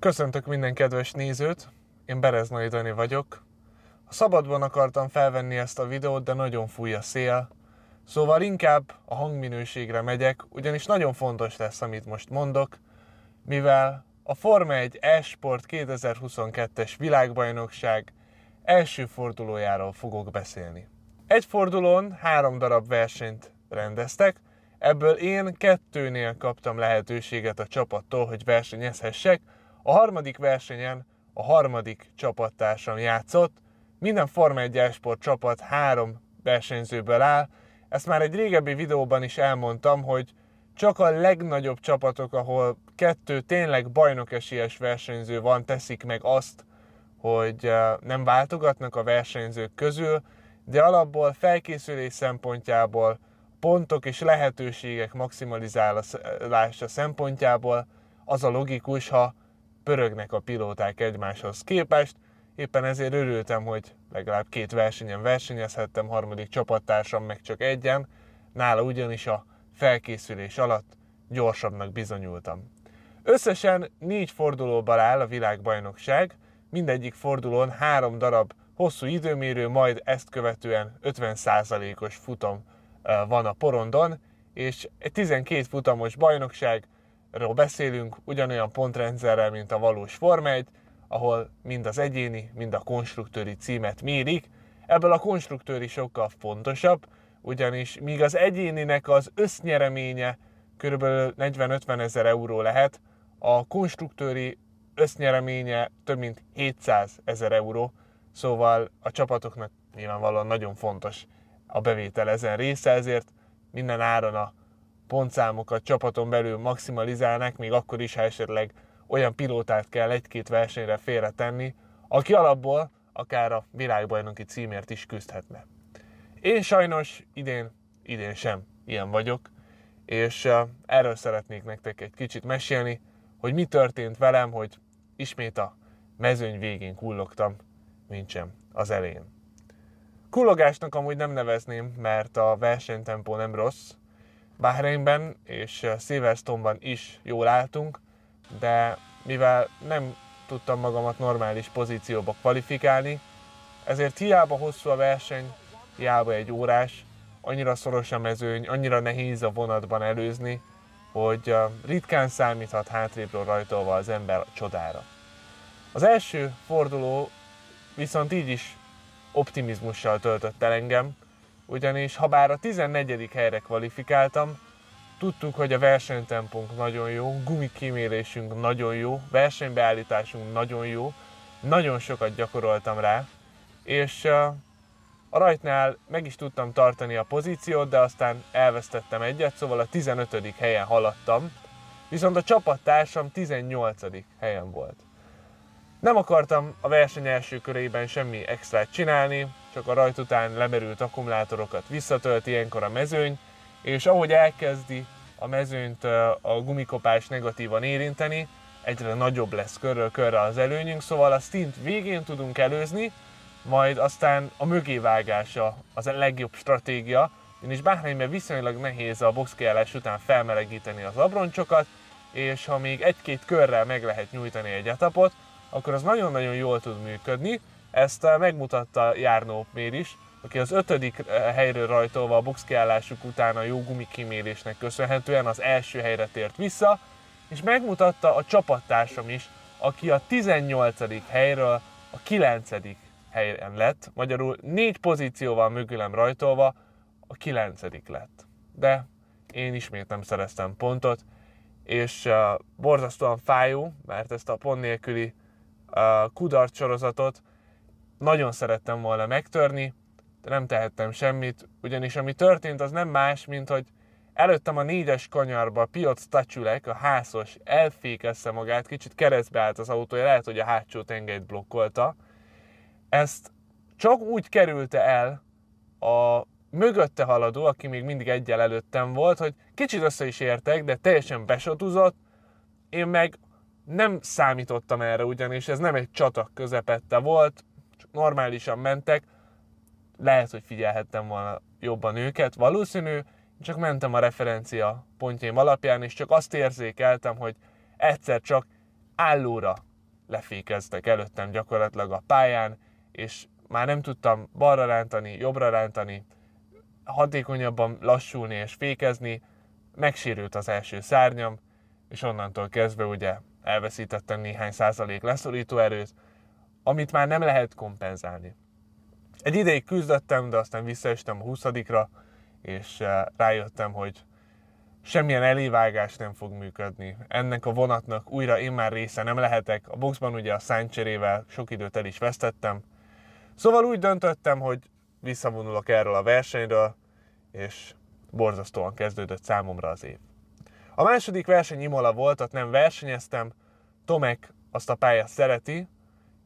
Köszöntök minden kedves nézőt, én Bereznai Dani vagyok. A szabadban akartam felvenni ezt a videót, de nagyon fúj a szél, szóval inkább a hangminőségre megyek, ugyanis nagyon fontos lesz, amit most mondok, mivel a Forma 1 esport 2022-es világbajnokság első fordulójáról fogok beszélni. Egy fordulón három darab versenyt rendeztek, ebből én kettőnél kaptam lehetőséget a csapattól, hogy versenyezhessek, a harmadik versenyen a harmadik csapattársam játszott, minden Forma 1 sport csapat három versenyzőből áll, ezt már egy régebbi videóban is elmondtam, hogy csak a legnagyobb csapatok, ahol kettő tényleg bajnok esélyes versenyző van, teszik meg azt, hogy eh, nem váltogatnak a versenyzők közül, de alapból felkészülés szempontjából, pontok és lehetőségek maximalizálása szempontjából az a logikus, ha pörögnek a pilóták egymáshoz képest, éppen ezért örültem, hogy legalább két versenyen versenyezhettem, harmadik csapattársam meg csak egyen, nála ugyanis a felkészülés alatt gyorsabbnak bizonyultam. Összesen négy fordulóban áll a világbajnokság, mindegyik fordulón három darab hosszú időmérő, majd ezt követően 50%-os futam van a porondon, és egy 12 futamos bajnokság, ről beszélünk, ugyanolyan pontrendszerrel, mint a valós Forma 1, ahol mind az egyéni, mind a konstruktőri címet mérik. Ebből a konstruktőri sokkal fontosabb, ugyanis míg az egyéninek az össznyereménye kb. 40-50 ezer euró lehet, a konstruktőri össznyereménye több mint 700 ezer euró, szóval a csapatoknak nyilvánvalóan nagyon fontos a bevétel ezen része, ezért minden áron a pontszámokat csapaton belül maximalizálnák, még akkor is, ha esetleg olyan pilótát kell egy-két versenyre félretenni, aki alapból akár a világbajnoki címért is küzdhetne. Én sajnos idén, idén sem ilyen vagyok, és erről szeretnék nektek egy kicsit mesélni, hogy mi történt velem, hogy ismét a mezőny végén kullogtam, mint sem az elején. Kullogásnak amúgy nem nevezném, mert a versenytempó nem rossz, Bahreinben és Silverstone-ban is jól álltunk, de mivel nem tudtam magamat normális pozícióba kvalifikálni, ezért hiába hosszú a verseny, hiába egy órás, annyira szoros a mezőny, annyira nehéz a vonatban előzni, hogy ritkán számíthat hátrébről rajtolva az ember csodára. Az első forduló viszont így is optimizmussal töltött el engem, ugyanis ha bár a 14. helyre kvalifikáltam, tudtuk, hogy a versenytempunk nagyon jó, gumikímélésünk nagyon jó, versenybeállításunk nagyon jó, nagyon sokat gyakoroltam rá, és uh, a rajtnál meg is tudtam tartani a pozíciót, de aztán elvesztettem egyet, szóval a 15. helyen haladtam, viszont a csapattársam 18. helyen volt. Nem akartam a verseny első körében semmi extrát csinálni, csak a rajt után lemerült akkumulátorokat visszatölt ilyenkor a mezőny, és ahogy elkezdi a mezőnyt a gumikopás negatívan érinteni, egyre nagyobb lesz körről körre az előnyünk, szóval a stint végén tudunk előzni, majd aztán a mögévágása az a legjobb stratégia, ugyanis Bahreinben viszonylag nehéz a boxkiállás után felmelegíteni az abroncsokat, és ha még egy-két körrel meg lehet nyújtani egy etapot, akkor az nagyon-nagyon jól tud működni. Ezt eh, megmutatta Járnó Mér is, aki az ötödik eh, helyről rajtolva a kiállásuk után a jó gumikimérésnek köszönhetően az első helyre tért vissza, és megmutatta a csapattársam is, aki a 18. helyről a 9. helyen lett, magyarul négy pozícióval mögülem rajtolva a 9. lett. De én ismét nem szereztem pontot, és uh, borzasztóan fájó, mert ezt a pont nélküli kudarc sorozatot nagyon szerettem volna megtörni, de nem tehettem semmit, ugyanis ami történt, az nem más, mint hogy előttem a négyes kanyarba piac Tacsülek, a házos, elfékezte magát, kicsit keresztbe állt az autója, lehet, hogy a hátsó tengelyt blokkolta. Ezt csak úgy kerülte el a mögötte haladó, aki még mindig egyel előttem volt, hogy kicsit össze is értek, de teljesen besotuzott, én meg nem számítottam erre ugyanis, ez nem egy csata közepette volt, csak normálisan mentek, lehet, hogy figyelhettem volna jobban őket, valószínű, csak mentem a referencia pontjaim alapján, és csak azt érzékeltem, hogy egyszer csak állóra lefékeztek előttem gyakorlatilag a pályán, és már nem tudtam balra rántani, jobbra rántani, hatékonyabban lassulni és fékezni, megsérült az első szárnyam, és onnantól kezdve ugye elveszítettem néhány százalék leszorító erőt, amit már nem lehet kompenzálni. Egy ideig küzdöttem, de aztán visszaestem a 20-ra, és eh, rájöttem, hogy semmilyen elévágás nem fog működni. Ennek a vonatnak újra én már része nem lehetek. A boxban ugye a száncserével sok időt el is vesztettem. Szóval úgy döntöttem, hogy visszavonulok erről a versenyről, és borzasztóan kezdődött számomra az év. A második verseny Imola volt, ott nem versenyeztem, Tomek azt a pályát szereti,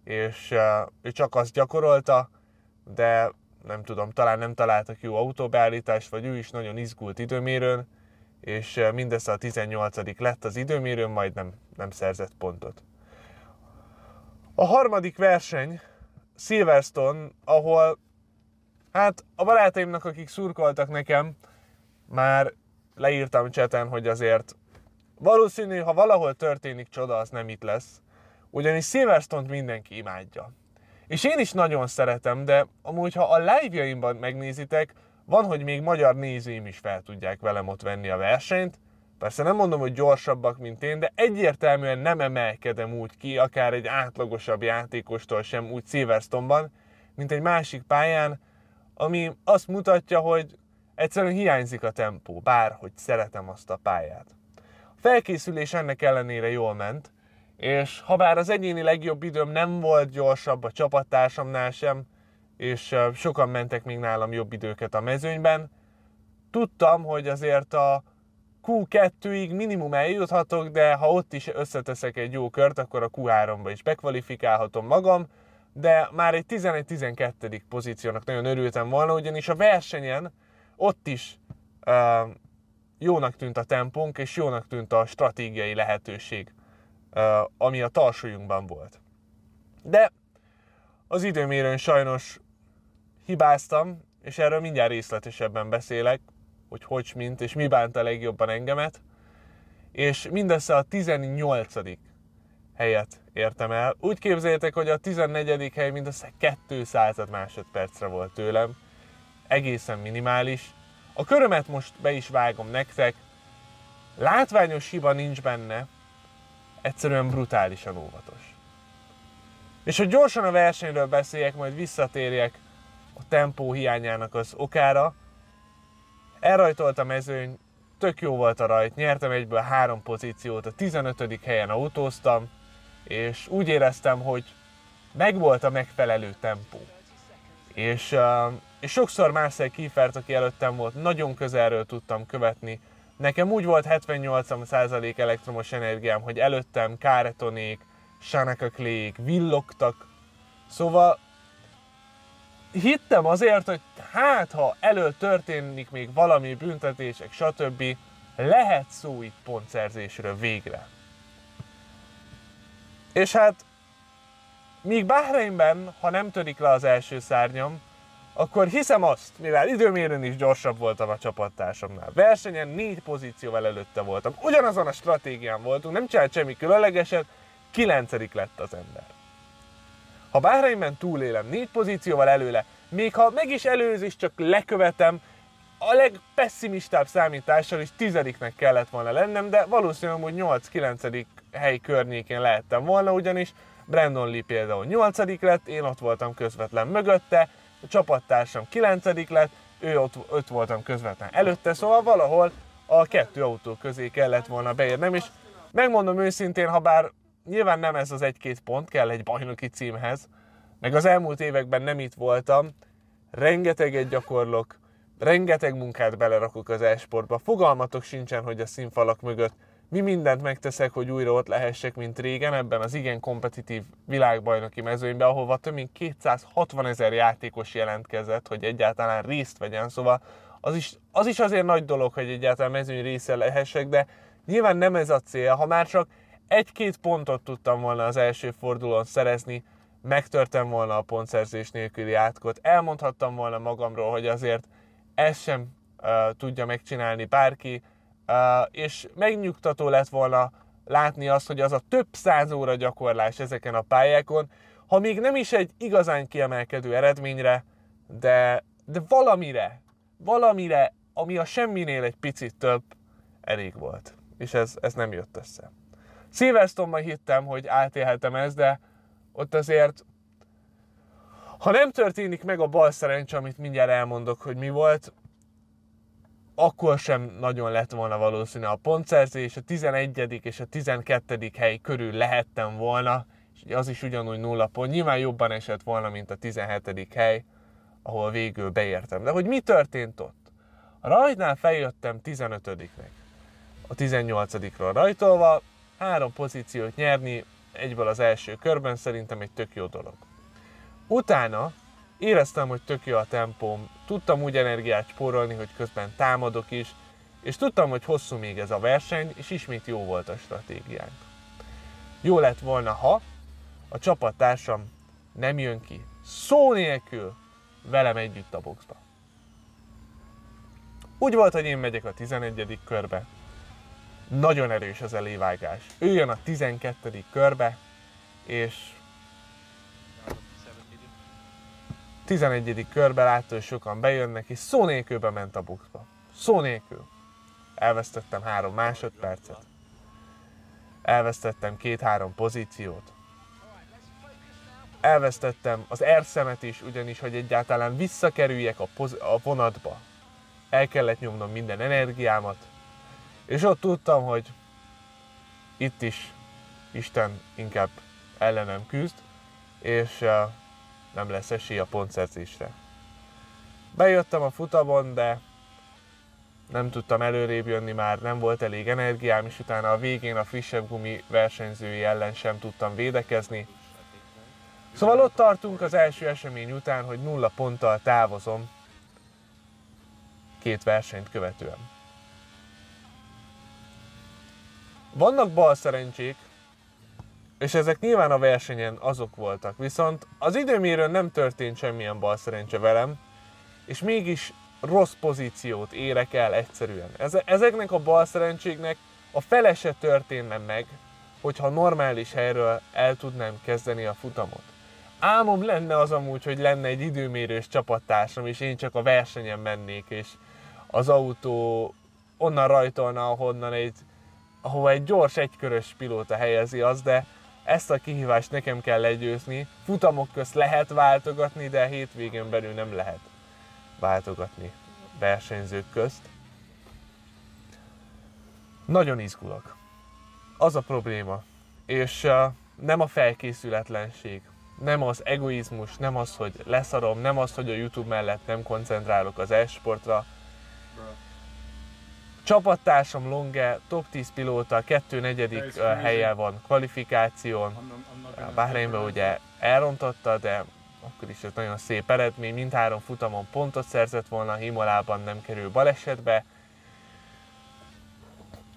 és uh, ő csak azt gyakorolta, de nem tudom, talán nem találtak jó autóbeállítást, vagy ő is nagyon izgult időmérőn, és mindezt uh, mindössze a 18 lett az időmérőn, majd nem, nem szerzett pontot. A harmadik verseny Silverstone, ahol hát a barátaimnak, akik szurkoltak nekem, már leírtam cseten, hogy azért valószínű, ha valahol történik csoda, az nem itt lesz. Ugyanis Silverstone-t mindenki imádja. És én is nagyon szeretem, de amúgy ha a live-jaimban megnézitek, van, hogy még magyar nézőim is fel tudják velem ott venni a versenyt. Persze nem mondom, hogy gyorsabbak, mint én, de egyértelműen nem emelkedem úgy ki, akár egy átlagosabb játékostól sem úgy Silverstone-ban, mint egy másik pályán, ami azt mutatja, hogy Egyszerűen hiányzik a tempó, bár hogy szeretem azt a pályát. A felkészülés ennek ellenére jól ment, és ha bár az egyéni legjobb időm nem volt gyorsabb a csapattársamnál sem, és sokan mentek még nálam jobb időket a mezőnyben, tudtam, hogy azért a Q2-ig minimum eljuthatok, de ha ott is összeteszek egy jó kört, akkor a Q3-ba is bekvalifikálhatom magam, de már egy 11-12. pozíciónak nagyon örültem volna, ugyanis a versenyen ott is uh, jónak tűnt a tempónk, és jónak tűnt a stratégiai lehetőség, uh, ami a tarsolyunkban volt. De az időmérőn sajnos hibáztam, és erről mindjárt részletesebben beszélek, hogy hogy, mint, és mi bánta legjobban engemet, és mindössze a 18 helyet értem el. Úgy képzeljétek, hogy a 14. hely mindössze 200 másodpercre volt tőlem, egészen minimális. A körömet most be is vágom nektek, látványos hiba nincs benne, egyszerűen brutálisan óvatos. És hogy gyorsan a versenyről beszéljek, majd visszatérjek a tempó hiányának az okára, elrajtolt a mezőny, tök jó volt a rajt, nyertem egyből három pozíciót, a 15. helyen autóztam, és úgy éreztem, hogy megvolt a megfelelő tempó. És, és sokszor Marcel Kiefert, aki előttem volt, nagyon közelről tudtam követni. Nekem úgy volt 78% elektromos energiám, hogy előttem káretonék, sánekaklék, villogtak. Szóval hittem azért, hogy hát ha elő történik még valami büntetések, stb. lehet szó itt pontszerzésről végre. És hát Míg Bahreinben, ha nem törik le az első szárnyam, akkor hiszem azt, mivel időmérőn is gyorsabb voltam a csapattársamnál. Versenyen négy pozícióval előtte voltam. Ugyanazon a stratégián voltunk, nem csinált semmi különlegeset, kilencedik lett az ember. Ha Bahreinben túlélem négy pozícióval előle, még ha meg is előzés csak lekövetem, a legpesszimistább számítással is tizediknek kellett volna lennem, de valószínűleg hogy 8-9. hely környékén lehettem volna, ugyanis Brandon Lee például 8 lett, én ott voltam közvetlen mögötte, a csapattársam 9 lett, ő ott, ott voltam közvetlen előtte, szóval valahol a kettő autó közé kellett volna beérnem, és megmondom őszintén, ha bár nyilván nem ez az egy-két pont kell egy bajnoki címhez, meg az elmúlt években nem itt voltam, rengeteget gyakorlok, rengeteg munkát belerakok az e-sportba, fogalmatok sincsen, hogy a színfalak mögött mi mindent megteszek, hogy újra ott lehessek, mint régen ebben az igen kompetitív világbajnoki mezőnyben, ahova több mint 260 ezer játékos jelentkezett, hogy egyáltalán részt vegyen, szóval az is, az is azért nagy dolog, hogy egyáltalán mezőny része lehessek, de nyilván nem ez a cél, ha már csak egy-két pontot tudtam volna az első fordulón szerezni, megtörtem volna a pontszerzés nélküli átkot, elmondhattam volna magamról, hogy azért ezt sem uh, tudja megcsinálni bárki, és megnyugtató lett volna látni azt, hogy az a több száz óra gyakorlás ezeken a pályákon, ha még nem is egy igazán kiemelkedő eredményre, de, de valamire, valamire, ami a semminél egy picit több, elég volt. És ez, ez nem jött össze. Silverstone-ban hittem, hogy átélhetem ezt, de ott azért, ha nem történik meg a bal szerencs, amit mindjárt elmondok, hogy mi volt, akkor sem nagyon lett volna valószínű a pontszerzés, a 11. és a 12. hely körül lehettem volna, és az is ugyanúgy nulla pont. Nyilván jobban esett volna, mint a 17. hely, ahol végül beértem. De hogy mi történt ott? A rajtnál feljöttem 15-nek, a 18-ról rajtolva, három pozíciót nyerni egyből az első körben szerintem egy tök jó dolog. Utána Éreztem, hogy tök jó a tempóm, tudtam úgy energiát spórolni, hogy közben támadok is, és tudtam, hogy hosszú még ez a verseny, és ismét jó volt a stratégiánk. Jó lett volna, ha a csapattársam nem jön ki szó nélkül velem együtt a boxba. Úgy volt, hogy én megyek a 11. körbe. Nagyon erős az elévágás. Ő jön a 12. körbe, és 11. körbe látta, hogy sokan bejönnek, és szó nélkül bement a boxba. Szó nélkül. Elvesztettem három másodpercet. Elvesztettem két-három pozíciót. Elvesztettem az erszemet is, ugyanis, hogy egyáltalán visszakerüljek a, poz- a vonatba. El kellett nyomnom minden energiámat, és ott tudtam, hogy itt is Isten inkább ellenem küzd, és nem lesz esély a pontszerzésre. Bejöttem a futamon, de nem tudtam előrébb jönni már, nem volt elég energiám, és utána a végén a frissebb gumi versenyzői ellen sem tudtam védekezni. Szóval ott tartunk az első esemény után, hogy nulla ponttal távozom két versenyt követően. Vannak bal szerencsék, és ezek nyilván a versenyen azok voltak. Viszont az időmérőn nem történt semmilyen bal szerencse velem, és mégis rossz pozíciót érek el egyszerűen. Ezeknek a bal szerencségnek a fele se történne meg, hogyha normális helyről el tudnám kezdeni a futamot. Álmom lenne az amúgy, hogy lenne egy időmérős csapattársam, és én csak a versenyen mennék, és az autó onnan rajtolna, ahonnan egy, ahova egy gyors egykörös pilóta helyezi az, de ezt a kihívást nekem kell legyőzni, futamok közt lehet váltogatni, de a hétvégén belül nem lehet váltogatni versenyzők közt. Nagyon izgulok. Az a probléma. És uh, nem a felkészületlenség, nem az egoizmus, nem az, hogy leszarom, nem az, hogy a YouTube mellett nem koncentrálok az e-sportra, Csapattársam Longe top 10 pilóta, kettő negyedik helyen van kvalifikáción. Bahreinben ugye elrontotta, de akkor is egy nagyon szép eredmény. Mindhárom futamon pontot szerzett volna, Himolában nem kerül balesetbe.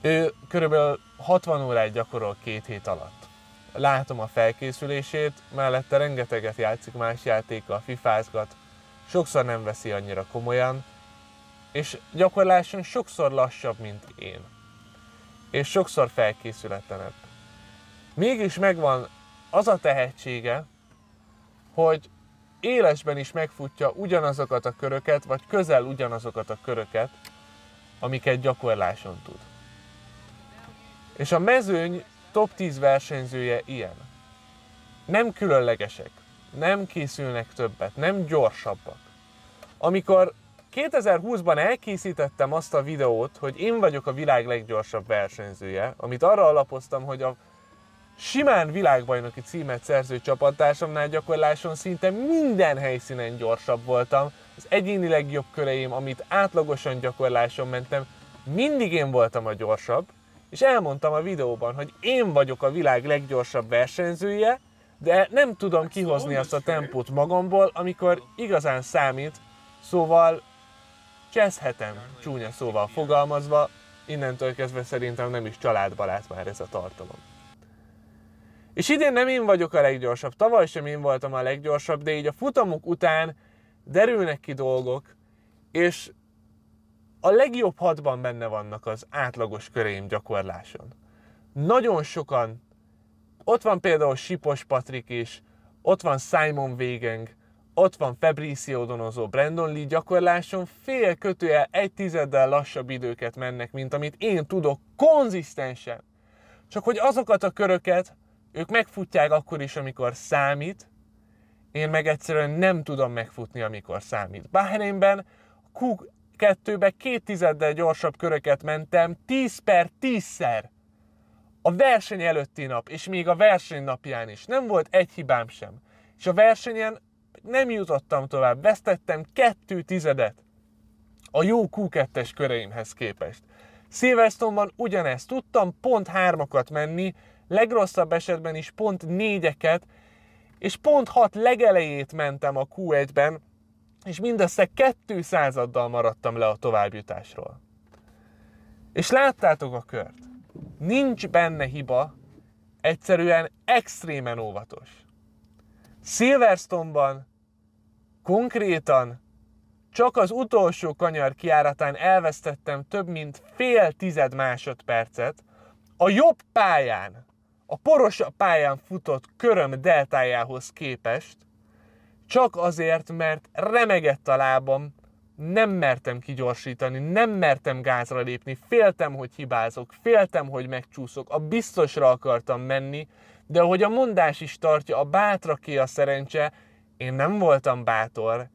Ő körülbelül 60 órát gyakorol két hét alatt. Látom a felkészülését, mellette rengeteget játszik más játékkal, fifázgat, sokszor nem veszi annyira komolyan, és gyakorláson sokszor lassabb, mint én. És sokszor felkészületlenebb. Mégis megvan az a tehetsége, hogy élesben is megfutja ugyanazokat a köröket, vagy közel ugyanazokat a köröket, amiket gyakorláson tud. És a mezőny top 10 versenyzője ilyen. Nem különlegesek, nem készülnek többet, nem gyorsabbak. Amikor 2020-ban elkészítettem azt a videót, hogy én vagyok a világ leggyorsabb versenyzője, amit arra alapoztam, hogy a simán világbajnoki címet szerző csapattársamnál gyakorláson szinte minden helyszínen gyorsabb voltam, az egyéni legjobb köreim, amit átlagosan gyakorláson mentem, mindig én voltam a gyorsabb, és elmondtam a videóban, hogy én vagyok a világ leggyorsabb versenyzője, de nem tudom kihozni azt a tempót magamból, amikor igazán számít, szóval Cseszhetem, csúnya szóval fogalmazva, innentől kezdve szerintem nem is családbarát már ez a tartalom. És idén nem én vagyok a leggyorsabb, tavaly sem én voltam a leggyorsabb, de így a futamok után derülnek ki dolgok, és a legjobb hatban benne vannak az átlagos köreim gyakorláson. Nagyon sokan, ott van például Sipos Patrik is, ott van Simon Végeng, ott van Fabricio Donozó, Brandon Lee gyakorláson fél kötőjel egy tizeddel lassabb időket mennek, mint amit én tudok konzisztensen. Csak hogy azokat a köröket ők megfutják akkor is, amikor számít, én meg egyszerűen nem tudom megfutni, amikor számít. Bahreinben Q2-be két tizeddel gyorsabb köröket mentem, 10 per 10-szer. A verseny előtti nap, és még a verseny napján is. Nem volt egy hibám sem. És a versenyen nem jutottam tovább, vesztettem kettő tizedet a jó Q2-es köreimhez képest. Silverstone-ban ugyanezt tudtam pont hármakat menni, legrosszabb esetben is pont négyeket, és pont hat legelejét mentem a Q1-ben, és mindössze kettő századdal maradtam le a továbbjutásról. És láttátok a kört. Nincs benne hiba, egyszerűen extrémen óvatos. Silverstone-ban Konkrétan csak az utolsó kanyar kiáratán elvesztettem több mint fél tized másodpercet. A jobb pályán, a porosabb pályán futott köröm deltájához képest, csak azért, mert remegett a lábam, nem mertem kigyorsítani, nem mertem gázra lépni, féltem, hogy hibázok, féltem, hogy megcsúszok, a biztosra akartam menni, de ahogy a mondás is tartja, a bátraké a szerencse, én nem voltam bátor,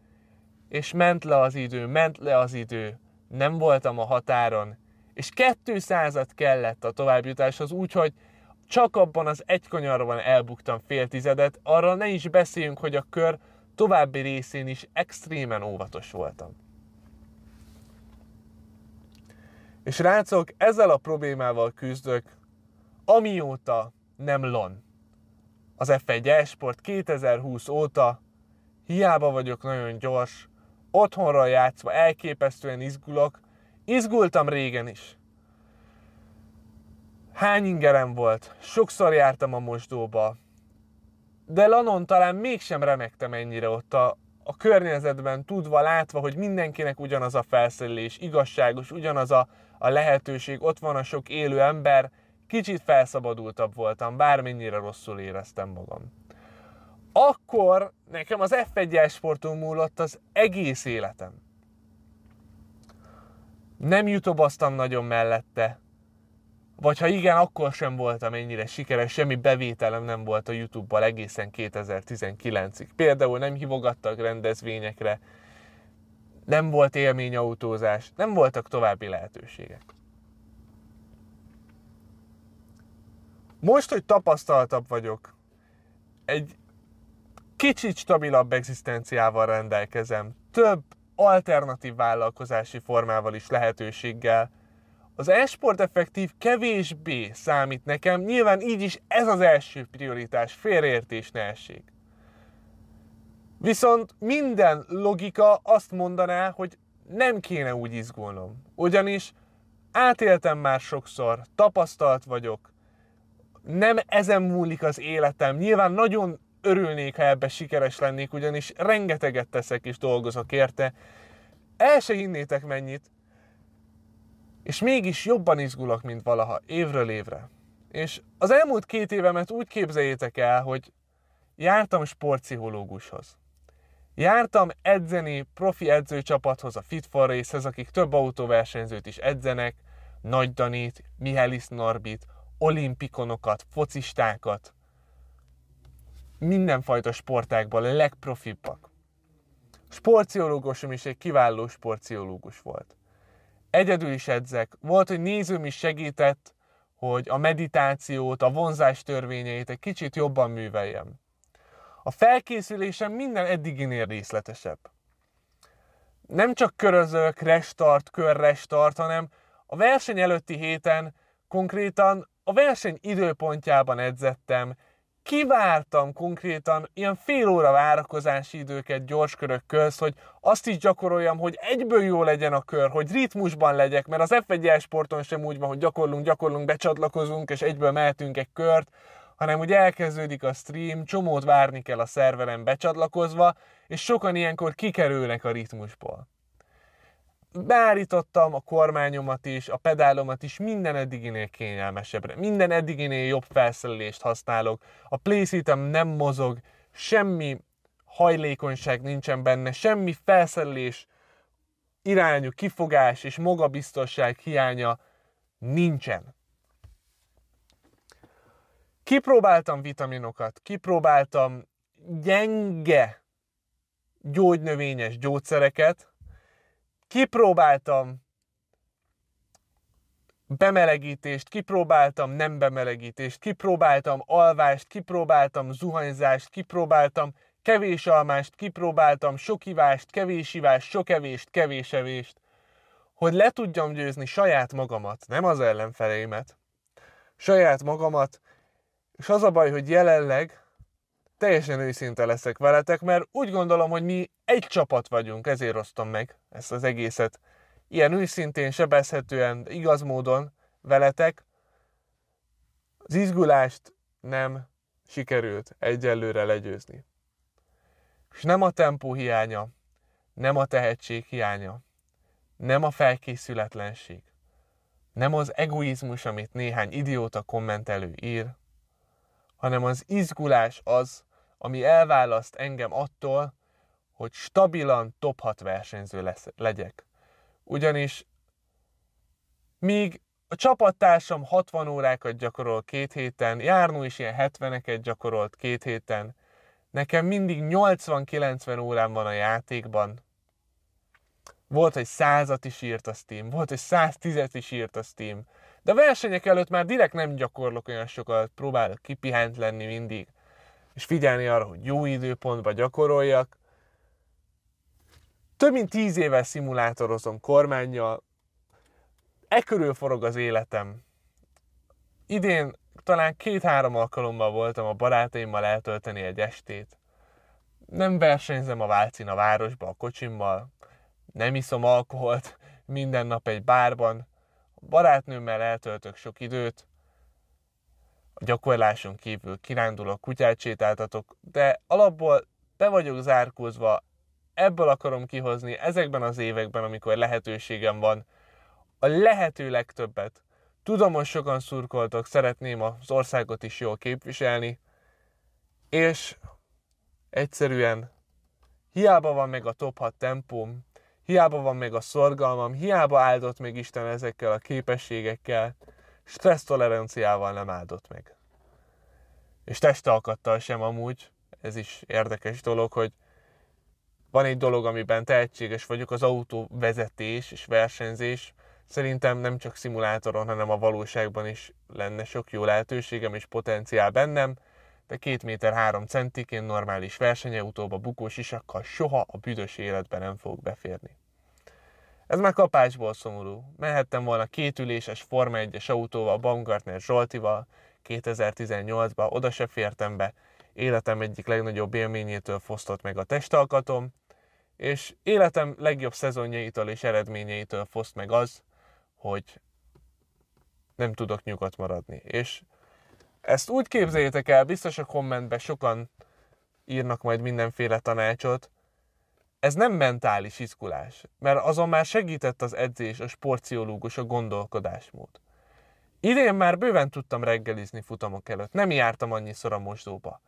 és ment le az idő, ment le az idő, nem voltam a határon, és 200-at kellett a továbbjutáshoz, úgyhogy csak abban az egy kanyarban elbuktam fél tizedet, arra ne is beszéljünk, hogy a kör további részén is extrémen óvatos voltam. És rácok, ezzel a problémával küzdök, amióta nem lon. Az F1 Sport 2020 óta hiába vagyok nagyon gyors, otthonra játszva elképesztően izgulok, izgultam régen is. Hány ingerem volt, sokszor jártam a mosdóba, de Lanon talán mégsem remektem ennyire ott a, a környezetben, tudva, látva, hogy mindenkinek ugyanaz a felszerelés, igazságos, ugyanaz a, a lehetőség, ott van a sok élő ember, kicsit felszabadultabb voltam, bármennyire rosszul éreztem magam akkor nekem az F1 sporton múlott az egész életem. Nem jutobaztam nagyon mellette, vagy ha igen, akkor sem voltam ennyire sikeres, semmi bevételem nem volt a YouTube-bal egészen 2019-ig. Például nem hívogattak rendezvényekre, nem volt élményautózás, nem voltak további lehetőségek. Most, hogy tapasztaltabb vagyok, egy kicsit stabilabb egzisztenciával rendelkezem, több alternatív vállalkozási formával is lehetőséggel. Az esport effektív kevésbé számít nekem, nyilván így is ez az első prioritás, félreértés ne essék. Viszont minden logika azt mondaná, hogy nem kéne úgy izgulnom. Ugyanis átéltem már sokszor, tapasztalt vagyok, nem ezen múlik az életem. Nyilván nagyon örülnék, ha ebbe sikeres lennék, ugyanis rengeteget teszek és dolgozok érte. El se hinnétek mennyit, és mégis jobban izgulok, mint valaha, évről évre. És az elmúlt két évemet úgy képzeljétek el, hogy jártam sportpszichológushoz. Jártam edzeni profi edzőcsapathoz, a Race-hez, akik több autóversenyzőt is edzenek, Nagy Danit, Mihály Norbit, olimpikonokat, focistákat mindenfajta sportákban a legprofibbak. Sportziológusom is egy kiváló sportziológus volt. Egyedül is edzek. Volt, hogy nézőm is segített, hogy a meditációt, a vonzás törvényeit egy kicsit jobban műveljem. A felkészülésem minden eddiginél részletesebb. Nem csak körözök, restart, körrestart, hanem a verseny előtti héten konkrétan a verseny időpontjában edzettem, kivártam konkrétan ilyen fél óra várakozási időket gyors körök köz, hogy azt is gyakoroljam, hogy egyből jó legyen a kör, hogy ritmusban legyek, mert az f sporton sem úgy van, hogy gyakorlunk, gyakorlunk, becsatlakozunk, és egyből mehetünk egy kört, hanem úgy elkezdődik a stream, csomót várni kell a szerveren becsatlakozva, és sokan ilyenkor kikerülnek a ritmusból beállítottam a kormányomat is, a pedálomat is minden eddiginél kényelmesebbre, minden eddiginél jobb felszerelést használok, a playseatem nem mozog, semmi hajlékonyság nincsen benne, semmi felszerelés irányú kifogás és magabiztosság hiánya nincsen. Kipróbáltam vitaminokat, kipróbáltam gyenge gyógynövényes gyógyszereket, Kipróbáltam bemelegítést, kipróbáltam nem bemelegítést, kipróbáltam alvást, kipróbáltam zuhanyzást, kipróbáltam kevés almást, kipróbáltam sok ivást, kevés ivást, sok evést, kevés evést, hogy le tudjam győzni saját magamat, nem az ellenfeleimet, saját magamat, és az a baj, hogy jelenleg teljesen őszinte leszek veletek, mert úgy gondolom, hogy mi egy csapat vagyunk, ezért osztom meg ezt az egészet. Ilyen őszintén, sebezhetően, igaz módon veletek. Az izgulást nem sikerült egyelőre legyőzni. És nem a tempó hiánya, nem a tehetség hiánya, nem a felkészületlenség, nem az egoizmus, amit néhány idióta kommentelő ír, hanem az izgulás az, ami elválaszt engem attól, hogy stabilan top 6 versenyző lesz, legyek. Ugyanis míg a csapattársam 60 órákat gyakorol két héten, járnó is ilyen 70-eket gyakorolt két héten, nekem mindig 80-90 órám van a játékban. Volt, egy százat is írt a Steam, volt, egy 110 is írt a Steam. De a versenyek előtt már direkt nem gyakorlok olyan sokat, próbálok kipihent lenni mindig és figyelni arra, hogy jó időpontban gyakoroljak. Több mint tíz éve szimulátorozom kormányjal, e körül forog az életem. Idén talán két-három alkalommal voltam a barátaimmal eltölteni egy estét. Nem versenyzem a Válcin a városba a kocsimmal, nem iszom alkoholt, minden nap egy bárban, a barátnőmmel eltöltök sok időt, a gyakorláson kívül kirándulok, kutyát sétáltatok, de alapból be vagyok zárkózva, ebből akarom kihozni ezekben az években, amikor lehetőségem van, a lehető legtöbbet. Tudom, hogy sokan szurkoltok, szeretném az országot is jól képviselni, és egyszerűen hiába van meg a top 6 tempóm, hiába van meg a szorgalmam, hiába áldott meg Isten ezekkel a képességekkel, toleranciával nem áldott meg. És testalkattal sem amúgy, ez is érdekes dolog, hogy van egy dolog, amiben tehetséges vagyok, az autóvezetés és versenyzés. Szerintem nem csak szimulátoron, hanem a valóságban is lenne sok jó lehetőségem és potenciál bennem, de két méter három centiként normális versenyautóba bukós isakkal soha a büdös életben nem fog beférni. Ez már kapásból szomorú. Mehettem volna kétüléses Forma 1-es autóval, Baumgartner Zsoltival 2018-ba, oda se fértem be. Életem egyik legnagyobb élményétől fosztott meg a testalkatom, és életem legjobb szezonjaitól és eredményeitől foszt meg az, hogy nem tudok nyugodt maradni. És ezt úgy képzeljétek el, biztos a kommentben sokan írnak majd mindenféle tanácsot, ez nem mentális izgulás, mert azon már segített az edzés, a sportziológus, a gondolkodásmód. Idén már bőven tudtam reggelizni futamok előtt, nem jártam annyiszor a mosdóba.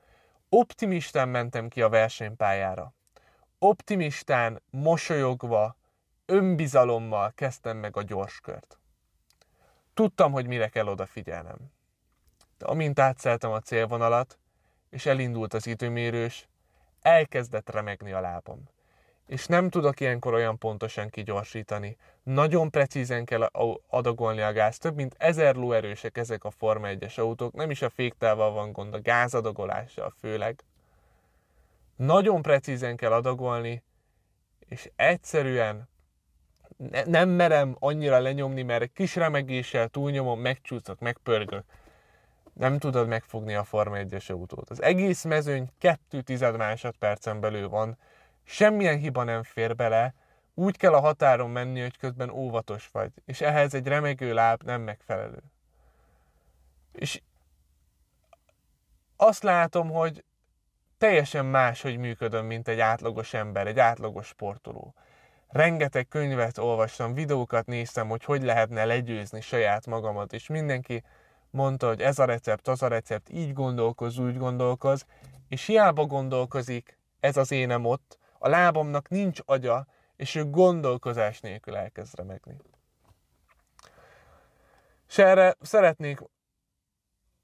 Optimistán mentem ki a versenypályára. Optimistán, mosolyogva, önbizalommal kezdtem meg a gyorskört. Tudtam, hogy mire kell odafigyelnem. De amint átszeltem a célvonalat, és elindult az időmérős, elkezdett remegni a lábam és nem tudok ilyenkor olyan pontosan kigyorsítani. Nagyon precízen kell adagolni a gáz, több mint 1000 lóerősek ezek a Forma 1-es autók, nem is a féktával van gond, a gázadagolással főleg. Nagyon precízen kell adagolni, és egyszerűen ne, nem merem annyira lenyomni, mert egy kis remegéssel túlnyomom, megcsúszok, megpörgök. Nem tudod megfogni a Forma 1-es autót. Az egész mezőny 2 tized másodpercen belül van, semmilyen hiba nem fér bele, úgy kell a határon menni, hogy közben óvatos vagy, és ehhez egy remegő láb nem megfelelő. És azt látom, hogy teljesen más, hogy működöm, mint egy átlagos ember, egy átlagos sportoló. Rengeteg könyvet olvastam, videókat néztem, hogy hogy lehetne legyőzni saját magamat, és mindenki mondta, hogy ez a recept, az a recept, így gondolkoz, úgy gondolkoz, és hiába gondolkozik, ez az énem ott, a lábamnak nincs agya, és ő gondolkozás nélkül elkezd remegni. És erre szeretnék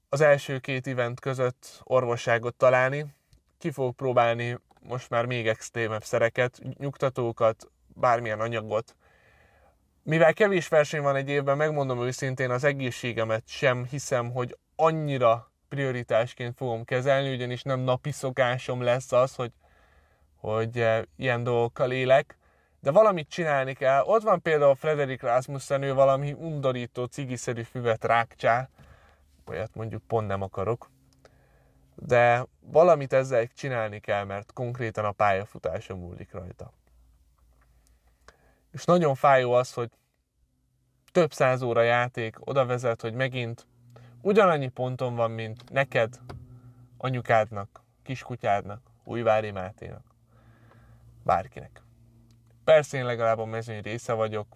az első két event között orvosságot találni. Ki fogok próbálni most már még extrémebb szereket, nyugtatókat, bármilyen anyagot. Mivel kevés verseny van egy évben, megmondom őszintén, az egészségemet sem hiszem, hogy annyira prioritásként fogom kezelni, ugyanis nem napi szokásom lesz az, hogy hogy eh, ilyen dolgokkal élek, de valamit csinálni kell. Ott van például Frederik Rasmussen, ő valami undorító, cigiszerű füvet rákcsá, olyat mondjuk pont nem akarok, de valamit ezzel csinálni kell, mert konkrétan a pályafutása múlik rajta. És nagyon fájó az, hogy több száz óra játék oda vezet, hogy megint ugyanannyi ponton van, mint neked, anyukádnak, kiskutyádnak, Újvári Máténak bárkinek. Persze én legalább a mezőny része vagyok,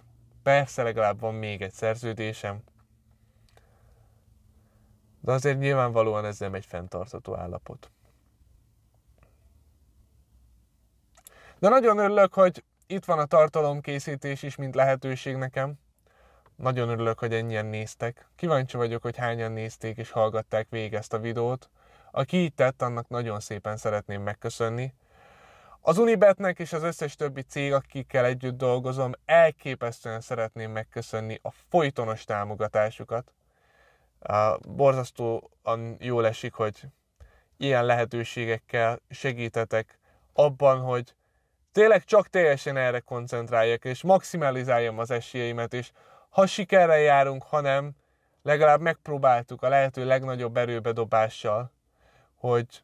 persze legalább van még egy szerződésem, de azért nyilvánvalóan ez nem egy fenntartható állapot. De nagyon örülök, hogy itt van a tartalomkészítés is, mint lehetőség nekem. Nagyon örülök, hogy ennyien néztek. Kíváncsi vagyok, hogy hányan nézték és hallgatták végig ezt a videót. Aki így tett, annak nagyon szépen szeretném megköszönni. Az Unibetnek és az összes többi cég, akikkel együtt dolgozom, elképesztően szeretném megköszönni a folytonos támogatásukat. Borzasztóan jól esik, hogy ilyen lehetőségekkel segítetek abban, hogy tényleg csak teljesen erre koncentráljak, és maximalizáljam az esélyeimet, és ha sikerrel járunk, ha nem, legalább megpróbáltuk a lehető legnagyobb erőbedobással, hogy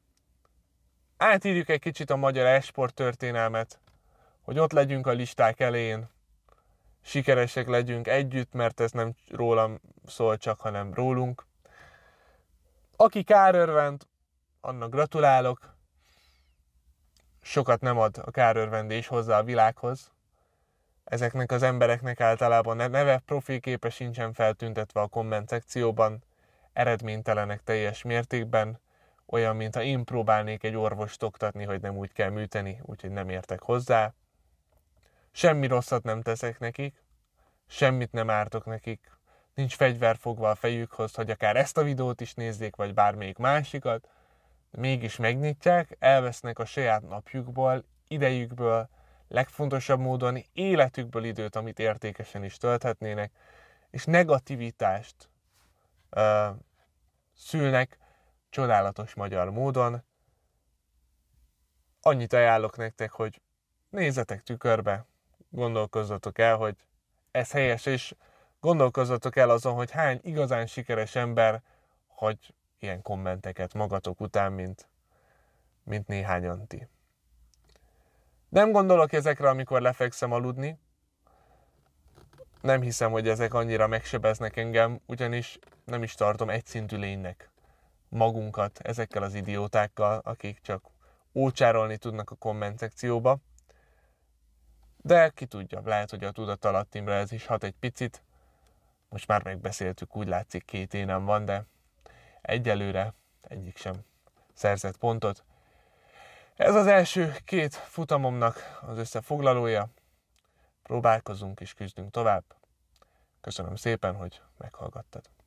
átírjuk egy kicsit a magyar esport történelmet, hogy ott legyünk a listák elején, sikeresek legyünk együtt, mert ez nem rólam szól csak, hanem rólunk. Aki kárörvend, annak gratulálok. Sokat nem ad a kárörvendés hozzá a világhoz. Ezeknek az embereknek általában neve, profilképe sincsen feltüntetve a komment szekcióban, eredménytelenek teljes mértékben, olyan, mintha én próbálnék egy orvost oktatni, hogy nem úgy kell műteni, úgyhogy nem értek hozzá. Semmi rosszat nem teszek nekik, semmit nem ártok nekik, nincs fegyver fogva a fejükhoz, hogy akár ezt a videót is nézzék, vagy bármelyik másikat, mégis megnyitják, elvesznek a saját napjukból, idejükből, legfontosabb módon életükből időt, amit értékesen is tölthetnének, és negativitást ö, szülnek, csodálatos magyar módon. Annyit ajánlok nektek, hogy nézzetek tükörbe, gondolkozzatok el, hogy ez helyes, és gondolkozzatok el azon, hogy hány igazán sikeres ember hagy ilyen kommenteket magatok után, mint, mint néhány anti. Nem gondolok ezekre, amikor lefekszem aludni. Nem hiszem, hogy ezek annyira megsebeznek engem, ugyanis nem is tartom egyszintű lénynek magunkat ezekkel az idiótákkal, akik csak ócsárolni tudnak a komment szekcióba. De ki tudja, lehet, hogy a tudatalattimra ez is hat egy picit. Most már megbeszéltük, úgy látszik két énem van, de egyelőre egyik sem szerzett pontot. Ez az első két futamomnak az összefoglalója. Próbálkozunk és küzdünk tovább. Köszönöm szépen, hogy meghallgattad.